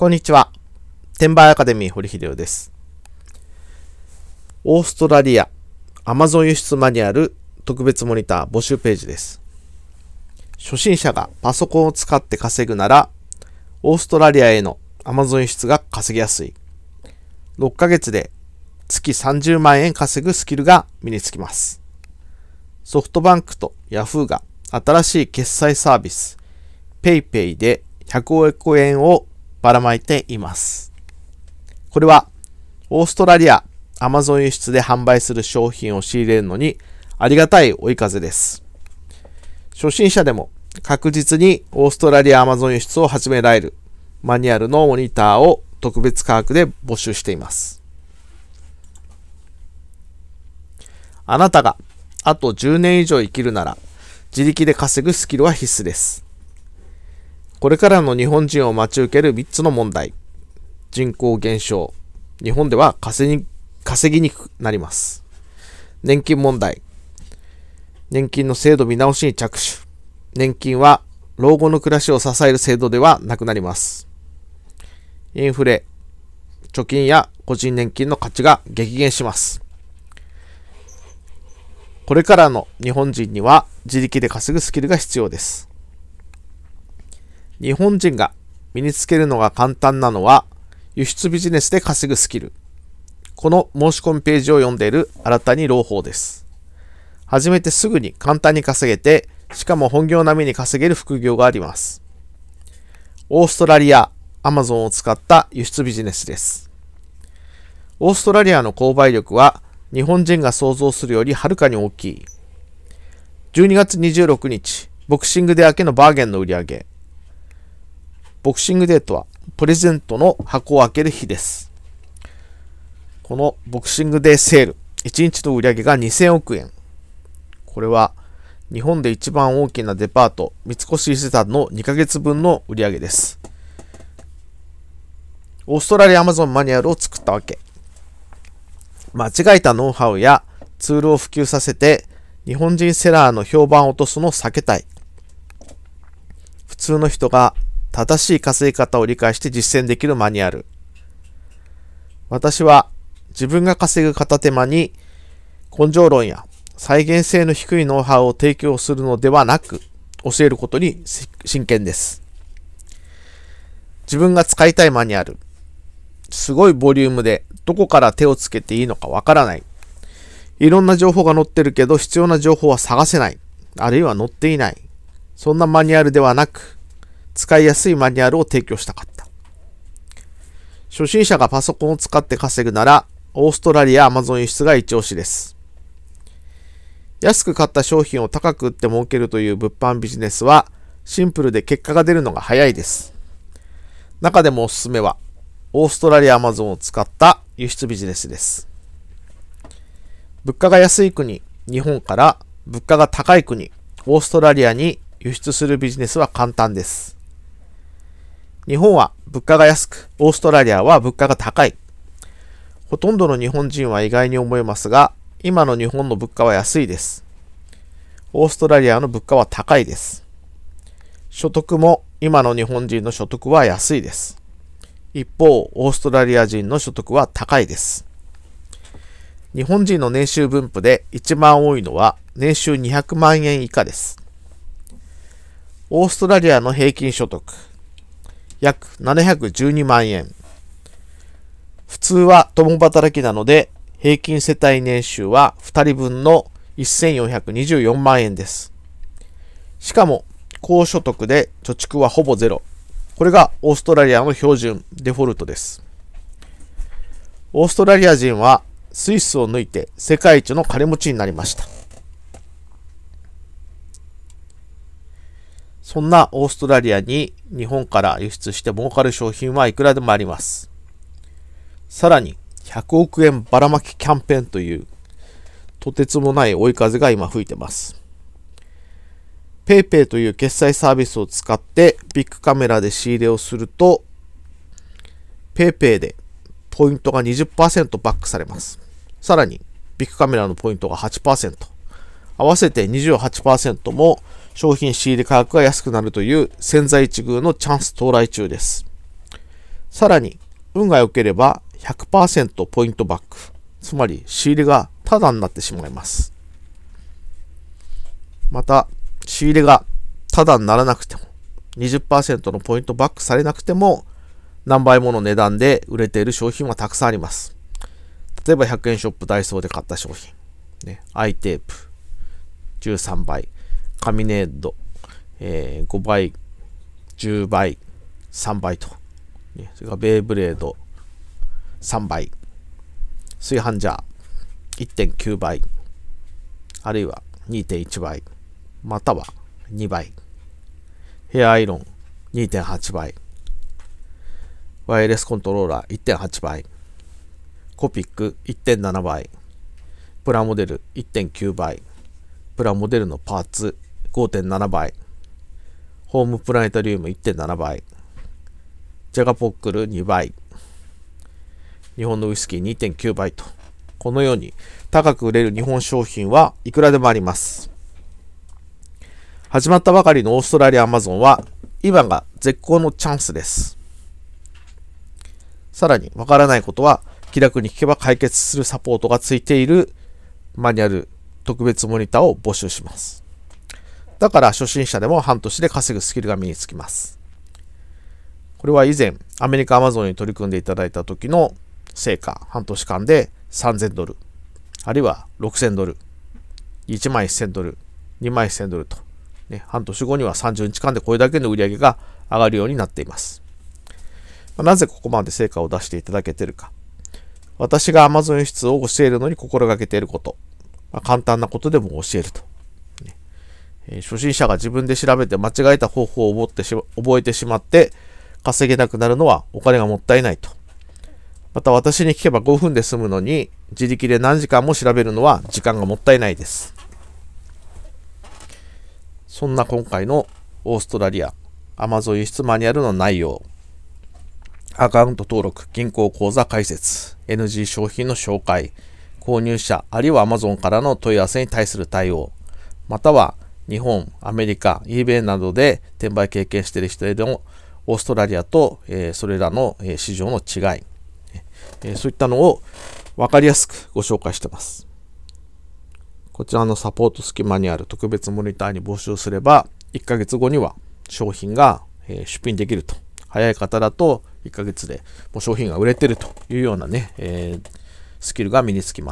こんにちは。転売アカデミー堀秀夫です。オーストラリア、アマゾン輸出マニュアル特別モニター募集ページです。初心者がパソコンを使って稼ぐなら、オーストラリアへのアマゾン輸出が稼ぎやすい。6ヶ月で月30万円稼ぐスキルが身につきます。ソフトバンクと Yahoo が新しい決済サービス PayPay で100億円をばらまいています。これは、オーストラリア、アマゾン輸出で販売する商品を仕入れるのに、ありがたい追い風です。初心者でも確実にオーストラリアアマゾン輸出を始められるマニュアルのモニターを特別価格で募集しています。あなたがあと10年以上生きるなら自力で稼ぐスキルは必須です。これからの日本人を待ち受ける3つの問題。人口減少。日本では稼ぎ稼ぎにくくなります。年金問題。年金の制度見直しに着手。年金は老後の暮らしを支える制度ではなくなります。インフレ。貯金や個人年金の価値が激減します。これからの日本人には自力で稼ぐスキルが必要です。日本人が身につけるのが簡単なのは、輸出ビジネスで稼ぐスキル。この申し込みページを読んでいる新たに朗報です。始めてすぐに簡単に稼げて、しかも本業並みに稼げる副業があります。オーストラリア、アマゾンを使った輸出ビジネスです。オーストラリアの購買力は日本人が想像するよりはるかに大きい。12月26日、ボクシングで明けのバーゲンの売り上げ、ボクシングデートは、プレゼントの箱を開ける日です。このボクシングデーセール、1日の売り上げが2000億円。これは、日本で一番大きなデパート、三越伊勢丹の2ヶ月分の売り上げです。オーストラリアアマゾンマニュアルを作ったわけ。間違えたノウハウやツールを普及させて、日本人セラーの評判を落とすのを避けたい。普通の人が正しい稼ぎ方を理解して実践できるマニュアル。私は自分が稼ぐ片手間に根性論や再現性の低いノウハウを提供するのではなく教えることに真剣です。自分が使いたいマニュアル。すごいボリュームでどこから手をつけていいのかわからない。いろんな情報が載ってるけど必要な情報は探せない。あるいは載っていない。そんなマニュアルではなく使いやすいマニュアルを提供したかった。初心者がパソコンを使って稼ぐなら、オーストラリア、アマゾン輸出が一押しです。安く買った商品を高く売って儲けるという物販ビジネスは、シンプルで結果が出るのが早いです。中でもおすすめは、オーストラリア、アマゾンを使った輸出ビジネスです。物価が安い国、日本から物価が高い国、オーストラリアに輸出するビジネスは簡単です。日本は物価が安く、オーストラリアは物価が高い。ほとんどの日本人は意外に思いますが、今の日本の物価は安いです。オーストラリアの物価は高いです。所得も今の日本人の所得は安いです。一方、オーストラリア人の所得は高いです。日本人の年収分布で一番多いのは年収200万円以下です。オーストラリアの平均所得、約712万円。普通は共働きなので、平均世帯年収は2人分の1424万円です。しかも、高所得で貯蓄はほぼゼロ。これがオーストラリアの標準、デフォルトです。オーストラリア人はスイスを抜いて世界一の金持ちになりました。そんなオーストラリアに日本から輸出して儲かる商品はいくらでもあります。さらに、100億円ばらまきキャンペーンという、とてつもない追い風が今吹いてます。PayPay という決済サービスを使ってビッグカメラで仕入れをすると、PayPay でポイントが20%バックされます。さらに、ビッグカメラのポイントが8%。合わせて28%も商品仕入れ価格が安くなるという潜在一遇のチャンス到来中です。さらに、運が良ければ100%ポイントバック。つまり仕入れがタダになってしまいます。また、仕入れがタダにならなくても、20%のポイントバックされなくても、何倍もの値段で売れている商品はたくさんあります。例えば100円ショップダイソーで買った商品、ね、アイテープ、13倍、カミネード、えー、5倍、10倍、3倍と、ね、それからベイブレード、3倍、炊飯ジャー、1.9倍、あるいは2.1倍、または2倍、ヘアアイロン、2.8倍、ワイヤレスコントローラー1.8倍、コピック1.7倍、プラモデル1.9倍、プラモデルのパーツ5.7倍、ホームプラネタリウム1.7倍、ジャガポックル2倍、日本のウイスキー2.9倍と、このように高く売れる日本商品はいくらでもあります。始まったばかりのオーストラリアアマゾンは今が絶好のチャンスです。さらにわからないことは気楽に聞けば解決するサポートがついているマニュアル特別モニターを募集します。だから初心者でも半年で稼ぐスキルが身につきます。これは以前アメリカ Amazon に取り組んでいただいた時の成果、半年間で3000ドル、あるいは6000ドル、1万1000ドル、2万1000ドルと、ね、半年後には30日間でこれだけの売り上げが上がるようになっています。まあ、なぜここまで成果を出していただけているか。私が Amazon 輸出を教えるのに心がけていること。まあ、簡単なことでも教えると。ねえー、初心者が自分で調べて間違えた方法を覚ってし覚えてしまって稼げなくなるのはお金がもったいないと。また私に聞けば5分で済むのに自力で何時間も調べるのは時間がもったいないです。そんな今回のオーストラリアアマゾン輸出マニュアルの内容。アカウント登録、銀行口座開設、NG 商品の紹介、購入者あるいは Amazon からの問い合わせに対する対応、または日本、アメリカ、eBay などで転売経験している人へのオーストラリアと、えそれらの、え市場の違い、えそういったのを分かりやすくご紹介してます。こちらのサポート付きマニュアル特別モニターに募集すれば1ヶ月後には商品が出品できると。早い方だと1ヶ月でもう商品が売れてるというようなね、えー、スキルが身につきま